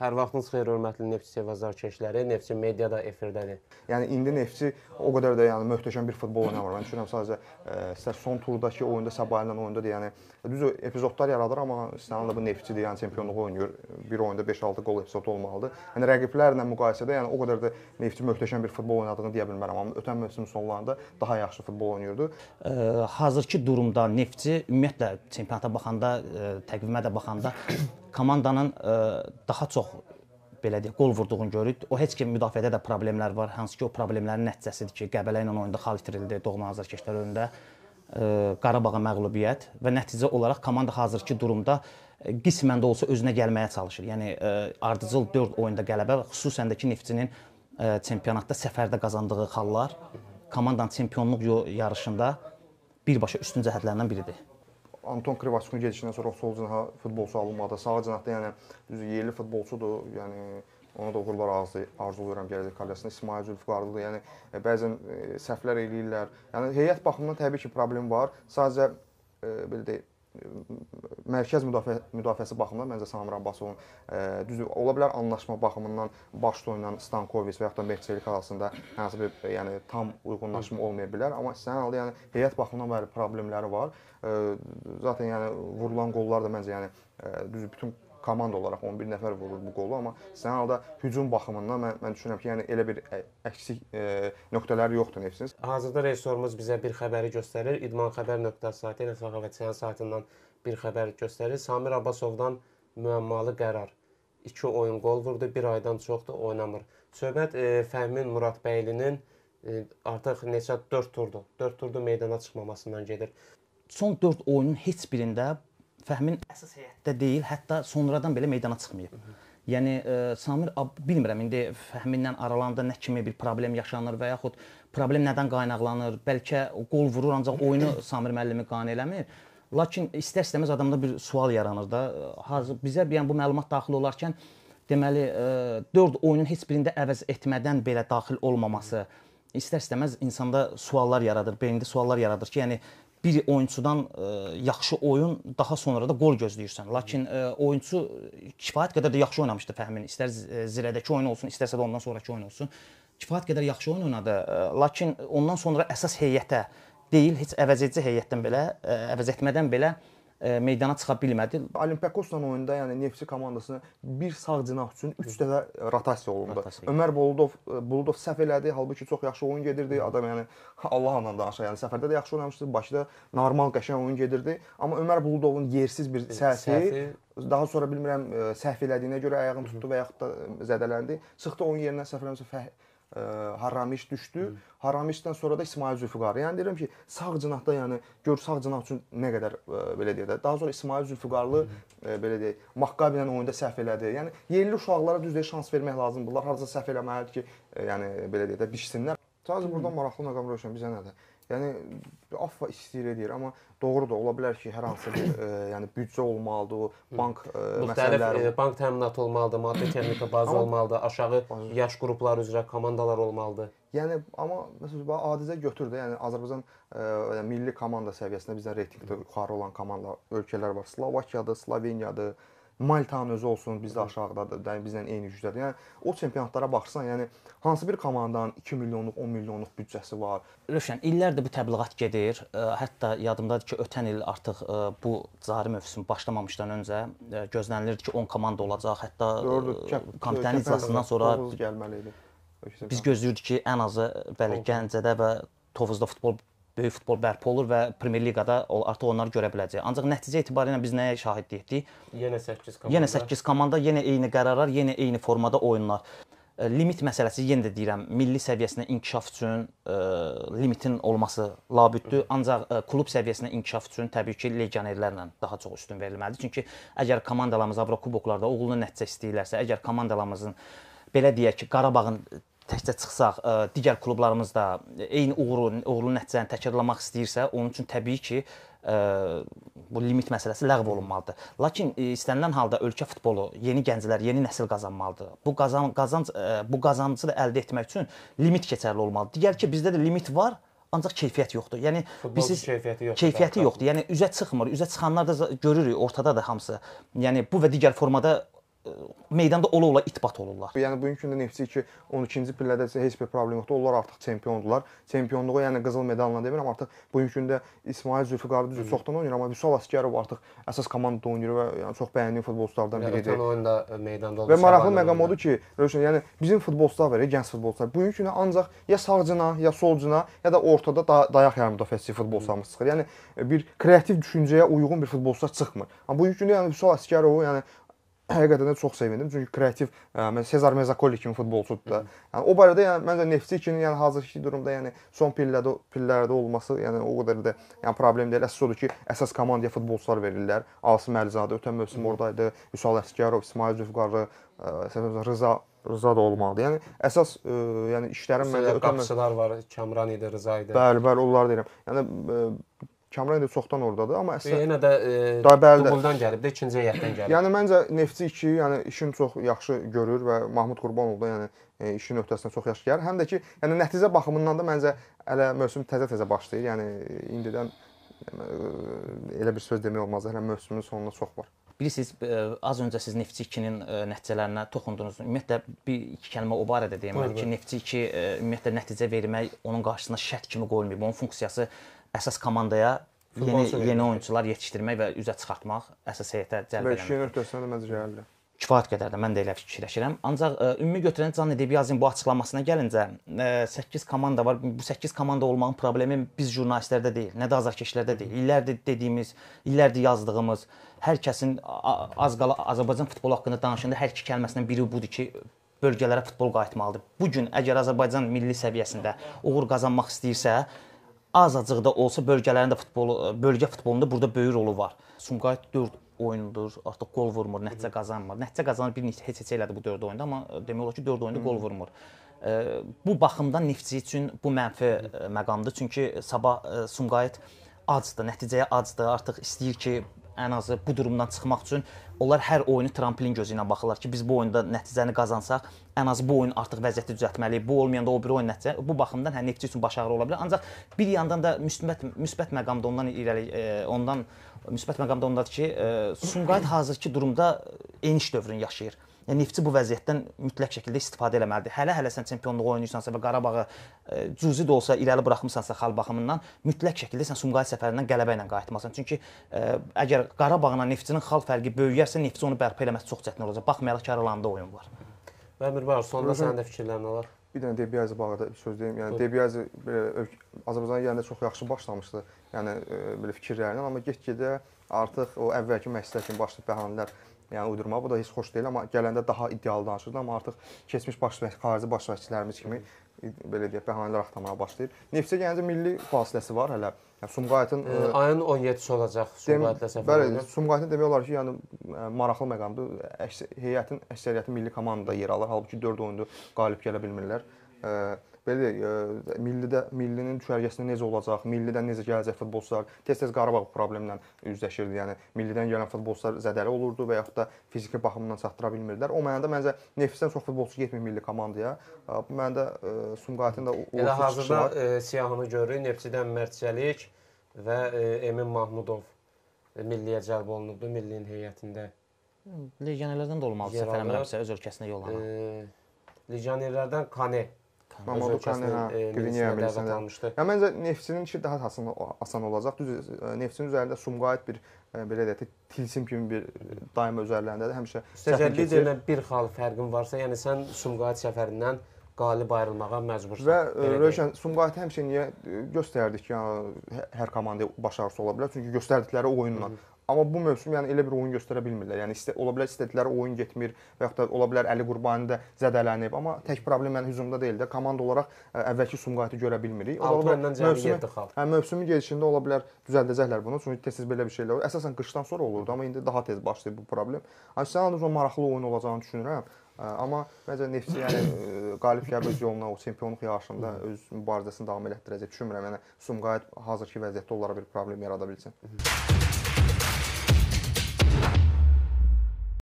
Hər vaxtınız xeyir, hörmətli Neftçi sevazarkeşləri. Neftçi media da efirdədir. Yəni indi Neftçi o qədər də yəni möhtəşəm bir futbol oynamır. Mən düşünürəm sadəcə e, sizə son turdakı oyunda Sabahla oyunda da yəni düz epizodlar yaradır, amma istənilən də bu Neftçidir. Yəni çempionluğu oynayır. Bir oyunda 5-6 qol epizod olmalıdır. Yəni rəqiblərlə müqayisədə yəni o qədər də Neftçi möhtəşəm bir futbol oynadığını deyə bilmərəm, amma ötən mövsüm sonlarında daha yaxşı futbol oynayırdı. Ə, e, hazırki durumda Neftçi ümumiyyətlə çempionata baxanda, ə, e, təqvimə də baxanda komandanın ə, e, daha çox belə deyək, qol vurduğunu görürük. O heç kim müdafiədə də problemlər var. Hansı ki, o problemlərin nəticəsidir ki, Qəbələ ilə oyunda xal itirildi Doğma Azərkeşlər önündə. Ə, e, Qarabağa məğlubiyyət və nəticə olaraq komanda hazırki durumda ə, e, qismən də olsa özünə gəlməyə çalışır. Yəni ə, ardıcıl 4 oyunda qələbə, xüsusən də ki, Neftçinin ə, çempionatda səfərdə qazandığı xallar komandanın çempionluq yarışında birbaşa üstün cəhətlərindən biridir. Anton Krivaskun gedişindən sonra sol cinah futbolçu alınmadı. Sağ cinahda yəni düzü yerli futbolçudur. Yəni ona da uğurlar arzu, arzulayıram gələcək karyerasında. İsmail Zülfüqarlıdır. Yəni e, bəzən e, səhvlər eləyirlər. Yəni heyət baxımından təbii ki, problem var. Sadəcə e, belə deyək, mərkəz müdafiə müdafiəsi baxımından məncə Samir Abbasovun e, düzdür, ola bilər anlaşma baxımından Başto ilə Stankovic və yaxud da Merçelik arasında hər hansı bir e, yəni tam uyğunlaşma olmaya bilər, amma sənin halda yəni heyət baxımından bəli problemləri var. E, zaten yəni vurulan qollar da məncə yəni e, düzdür bütün komanda olaraq 11 nəfər vurur bu qolu, amma sənin halda hücum baxımından mən mən düşünürəm ki, yəni elə bir e, əksik ə, e, nöqtələri yoxdur Nefsin. Hazırda rejissorumuz bizə bir xəbəri göstərir. İdman xəbər nöqtə saatı ilə Sağavətçiyan saatından bir xəbər göstərir. Samir Abbasovdan müəmmalı qərar. 2 oyun qol vurdu, 1 aydan çoxdur oynamır. Söhbət e, Fəhmin Muradbəylinin e, artıq neçə 4 turdu. 4 turdu meydana çıxmamasından gedir. Son 4 oyunun heç birində Fəhmin əsas həyətdə deyil, hətta sonradan belə meydana çıxmayıb. Yəni ə, e, Samir bilmirəm indi Fəhminlə aralarında nə kimi bir problem yaşanır və yaxud problem nədən qaynaqlanır? Bəlkə qol vurur ancaq oyunu Samir müəllimi qane eləmir. Lakin istər-istəməz adamda bir sual yaranır da. E, hazır bizə yəni bu məlumat daxil olarkən deməli 4 e, oyunun heç birində əvəz etmədən belə daxil olmaması istər-istəməz insanda suallar yaradır, beynində suallar yaradır ki, yəni bir oyunçudan ə, e, yaxşı oyun daha sonra da qol gözləyirsən. Lakin ə, e, oyunçu kifayət qədər də yaxşı oynamışdı Fəhmin. İstər e, zirədəki oyun olsun, istərsə də ondan sonrakı oyun olsun. Kifayət qədər yaxşı oyun oynadı. Ə, lakin ondan sonra əsas heyətə deyil, heç əvəzedici heyətdən belə, ə, əvəz etmədən belə ə, e, meydana çıxa bilmədi. Olimpiakosla oyunda yəni Neftçi komandasına bir sağ cinah üçün 3 dəfə rotasiya olundu. Rotasiya. Ömər Buludov e, Buludov səhv elədi, halbuki çox yaxşı oyun gedirdi. Adam yəni hə, Allahla danışa, yəni səfərdə də yaxşı oynamışdı, Bakıda normal qəşəng oyun gedirdi. Amma Ömər Buludovun yersiz bir e, səhvi Səhvi daha sonra bilmirəm e, səhv elədiyinə görə ayağını tutdu və yaxud da zədələndi. Çıxdı onun yerinə səhv eləmirsə e, Haramiş düşdü. Hı. Haramişdən sonra da İsmail Zülfüqarı. Yəni deyirəm ki, sağ cinahda yəni gör sağ cinah üçün nə qədər e, belə deyə də. Daha sonra İsmail Zülfüqarlı e, belə deyək, Maqqabi ilə oyunda səhv elədi. Yəni yerli uşaqlara düzdür şans vermək lazımdır. Bunlar harda səhv eləməlidir ki, e, yəni belə deyə də bişsinlər. Sadəcə burada maraqlı məqam Rövşən bizə nədir? Yəni afva istəyir deyir, amma doğrudur, ola bilər ki, hər hansı bir e, yəni büdcə olmalıdır, bank e, məsələləri, e, bank təminatı olmalıdır, maddi texnika baza olmalıdır, aşağı yaş qrupları üzrə komandalar olmalıdır. Yəni amma məsələn adicə götür də, yəni Azərbaycan e, yəni, milli komanda səviyyəsində bizdən reytinqdə yuxarı olan komandalar ölkələr var. Slovakiyada, Sloveniyada, e, Maltanın özü olsun bizdə aşağıdadır, yəni bizlə eyni gücdədir. Yəni o çempionatlara baxsan, yəni hansı bir komandanın 2 milyonluq, 10 milyonluq büdcəsi var? Rövşən, illərdir bu təbliğat gedir. Hətta yadımdadır ki, ötən il artıq bu cari mövsüm başlamamışdan öncə gözlənilirdi ki, 10 komanda olacaq. Hətta komitənin iclasından sonra gəlməli idi. Biz gözləyirdik ki, ən azı bəli Gəncədə və Tovuzda futbol böyük futbol bərpa olur və Premyer Liqada artıq onları görə biləcək. Ancaq nəticə etibarı ilə biz nəyə şahidlikdir? Yenə 8 komanda. Yenə 8 komanda, yenə eyni qərarlar, yenə eyni formada oyunlar. E, limit məsələsi yenə də deyirəm, milli səviyyəsinə inkişaf üçün ə, e, limitin olması labüddür, ancaq ə, e, klub səviyyəsinə inkişaf üçün təbii ki, legionerlərlə daha çox üstün verilməlidir. Çünki əgər komandalarımız Avrokuboklarda uğurlu nəticə istəyirlərsə, əgər komandalarımızın belə deyək ki, Qarabağın təkcə çıxsaq, ə, e, digər klublarımız da eyni uğurun, uğurlu nəticəni təkrarlamaq istəyirsə, onun üçün təbii ki, ə, e, bu limit məsələsi ləğv olunmalıdır. Lakin ə, e, istənilən halda ölkə futbolu yeni gənclər, yeni nəsil qazanmalıdır. Bu qazan qazanc ə, bu qazancı da əldə etmək üçün limit keçərli olmalıdır. Digər ki, bizdə də limit var, ancaq keyfiyyət yoxdur. Yəni biz keyfiyyəti yoxdur. Keyfiyyəti yoxdur. Yəni üzə çıxmır. Üzə çıxanlar da görürük, ortada da hamısı. Yəni bu və digər formada meydanda ola-ola itbat olurlar. Yəni bugünkü gündə Neftçi ki 12-ci pillədə heç bir problem yoxdur. Onlar artıq çempiondular. Çempionluğu yəni qızıl medalla demirəm, artıq bugünkü gündə İsmail Zülfüqarov düzdür, çoxdan oynayır, amma Vüsal Askərov artıq əsas komandada oynayır və yəni çox bəyəndiyim futbolçulardan biridir. Ötən oyunda e, meydanda oldu. Və maraqlı məqam odur ki, Rövşən, yəni bizim futbolçular var, gənc futbolçular. Bugünkü gündə ancaq ya sağcına, ya solcuna, ya da ortada da dayaq yarım müdafiəçisi futbolçularımız çıxır. Yəni e, bir kreativ düşüncəyə uyğun bir futbolçular çıxmır. Amma bugünkü gündə yəni Vüsal Askərov yəni həqiqətən də çox sevindim. Çünki kreativ, mən Sezar Mezakolli kimi futbolçudur da. Yəni o barədə yəni məncə Neftçikinin yəni hazırki durumda yəni son pillədə pillərdə olması yəni o qədər də yəni problem deyil. Əsas odur ki, əsas komandaya futbolçular verirlər. Asim Əlizadə ötən mövsüm ordaydı. Vüsal Əsgərov, İsmail Zülfüqarlı, Rıza Rıza da olmalıdır. Yəni əsas ə, yəni işlərin məncə ötən qapıçılar var. Kamran idi, Rıza idi. Bəli, bəli, onlar deyirəm. Yəni ə, Kamran indi çoxdan ordadır, amma əslində yenə də e, dubuldan gəlib də ikinci heyətdən gəlib. Yəni məncə Neftçi 2 yəni işin çox yaxşı görür və Mahmud Qurbanov da yəni e, işin öhdəsindən çox yaxşı gəlir. Həm də ki, yəni nəticə baxımından da məncə hələ mövsüm təzə-təzə başlayır. Yəni indidən yəni, e, elə bir söz demək olmaz. Hələ mövsümün sonuna çox var. Bilirsiniz, e, az öncə siz Neftçi 2-nin e, nəticələrinə toxundunuz. Ümumiyyətlə bir iki kəlmə o barədə deyim mən ki, Neftçi 2 e, ümumiyyətlə nəticə vermək onun qarşısına şərt kimi qoyulmayıb. Onun funksiyası əsas komandaya yeni yeni oyunçular yetişdirmək və üzə çıxartmaq, əsas heyətə cəlb etmək. Bəlkə ötəsində məncə gəldi kifayət qədər də mən də elə fikirləşirəm. Ancaq ə, e, ümumi götürəndə Can Ədəbiyyazın bu açıqlamasına gəlincə, e, ə, 8 komanda var. Bu 8 komanda olmağın problemi biz jurnalistlərdə deyil, nə də azarkeşlərdə deyil. İllərdir dediyimiz, illərdir yazdığımız, hər kəsin az qala Azərbaycan futbolu haqqında danışanda hər iki kəlməsindən biri budur ki, bölgələrə futbol qayıtmalıdır. Bu gün əgər Azərbaycan milli səviyyəsində uğur qazanmaq istəyirsə, azacıq da olsa bölgələrin də futbolu, bölgə futbolunda burada böyük rolu var. Sumqayıt 4 oyundur. Artıq qol vurmur, nəticə qazanmır. Nəticə qazanır bir neçə heç-heç elədi bu 4 oyunda, amma e, demək olar ki 4 oyunda qol vurmur. E, bu baxımdan Neftçi üçün bu mənfi e, məqamdır. Çünki Sabah e, Sumqayıt acdır, nəticəyə acdır. Artıq istəyir ki, ən azı bu durumdan çıxmaq üçün onlar hər oyunu tramplin gözü ilə baxırlar ki, biz bu oyunda nəticəni qazansaq, ən az bu oyun artıq vəziyyəti düzəltməliyik. Bu olmayanda o bir oyun nəticə bu baxımdan hə Neftçi üçün başarılı ola bilər. Ancaq bir yandan da müsbət müsbət məqamda ondan irəli e, ondan müsbət məqamda ondadır ki, e, Sumqayıt hazırki durumda eniş dövrünü yaşayır neftçi yəni, bu vəziyyətdən mütləq şəkildə istifadə eləməlidir. Hələ-hələ sən çempionluğu oynayırsansa və Qarabağı e, cüzi də olsa irəli buraxmısansa xal baxımından mütləq şəkildə sən Sumqayıt səfərindən qələbə ilə qayıtmalısan. Çünki e, əgər Qarabağla neftçinin xal fərqi böyüyərsə, neftçi onu bərpa eləməsi çox çətin olacaq. Baxmayaraq ki, aralarında oyun var. Məmir Bəy, sonda sənin də fikirlərin olar. Bir dənə Debiyazi bağlı da söz deyim. Yəni Debiyazi belə Azərbaycanın yerində çox yaxşı başlamışdı. Yəni e, belə fikirlərindən, amma get-gedə artıq o əvvəlki məsləhətin başlı bəhanələr yəni uydurma bu da heç xoş deyil, amma gələndə daha iddialı danışırdı, amma artıq keçmiş baş xarici baş vəkillərimiz kimi belə deyək bəhanələr axtarmağa başlayır. Neftçiyə gəlincə milli fasiləsi var hələ. Sumqayıtın e, e ayın 17-si olacaq Sumqayıtda səfər. Bəli, Sumqayıtın demək olar ki, yəni e, maraqlı məqamdır. Əks heyətin əksəriyyəti milli komandada yer alır, halbuki 4 oyunda qalib gələ bilmirlər. E, belə deyək, millidə millinin düşərgəsində necə olacaq, millidən necə gələcək futbolçular, tez-tez Qarabağ problemlə üzləşirdi. Yəni millidən gələn futbolçular zədəli olurdu və yaxud da fiziki baxımdan çatdıra bilmirdilər. O mənada məncə Nefisdən çox futbolçu getmir milli komandaya. E, Məndə e, Sumqayıtın da elə hazırda e, siyahını görürük. Nefisdən Mərçəlik və e, Emin Mahmudov e, milliyə cəlb olunubdu, millinin heyətində. Legionerlərdən də olmalı səfərə mərəbsə öz ölkəsinə yollanan. E, legionerlərdən Kane Mamadou Kane hə, e, Qvineya millisinə. Yəni məncə Neftçinin işi daha asan asan olacaq. Düz e, Neftçinin üzərində Sumqayıt bir e, belə deyək tilsim kimi bir daim öz əllərindədir. Həmişə Üstəgəl liderlə bir xal fərqin varsa, yəni sən Sumqayıt səfərindən qalib ayrılmağa məcbursan. Və Rövşən Sumqayıt həmişə niyə göstərdik ki, yəni hə, hər komanda başarısı ola bilər. Çünki göstərdikləri oyunla, Amma bu mövsüm yəni elə bir oyun göstərə bilmirlər. Yəni istə, ola bilər istədikləri oyun getmir və yaxud da ola bilər Əli Qurbani da zədələnib, amma tək problem yəni hücumda deyil də, komanda olaraq ə, əvvəlki Sumqayıtı görə bilmirik. Ola bilər mövsümü, hə, mövsümün gedişində ola bilər düzəldəcəklər bunu. Çünki tez-tez belə bir şeylər olur. Əsasən qışdan sonra olurdu, amma indi daha tez başlayıb bu problem. Arsenalın uzun maraqlı oyun olacağını düşünürəm. Amma məncə Neftçi yəni qalib gəlib öz yoluna, o çempionluq yarışında öz mübarizəsini davam elətdirəcək düşünmürəm. Yəni Sumqayıt hazırki vəziyyətdə onlara bir problem yarada bilsin.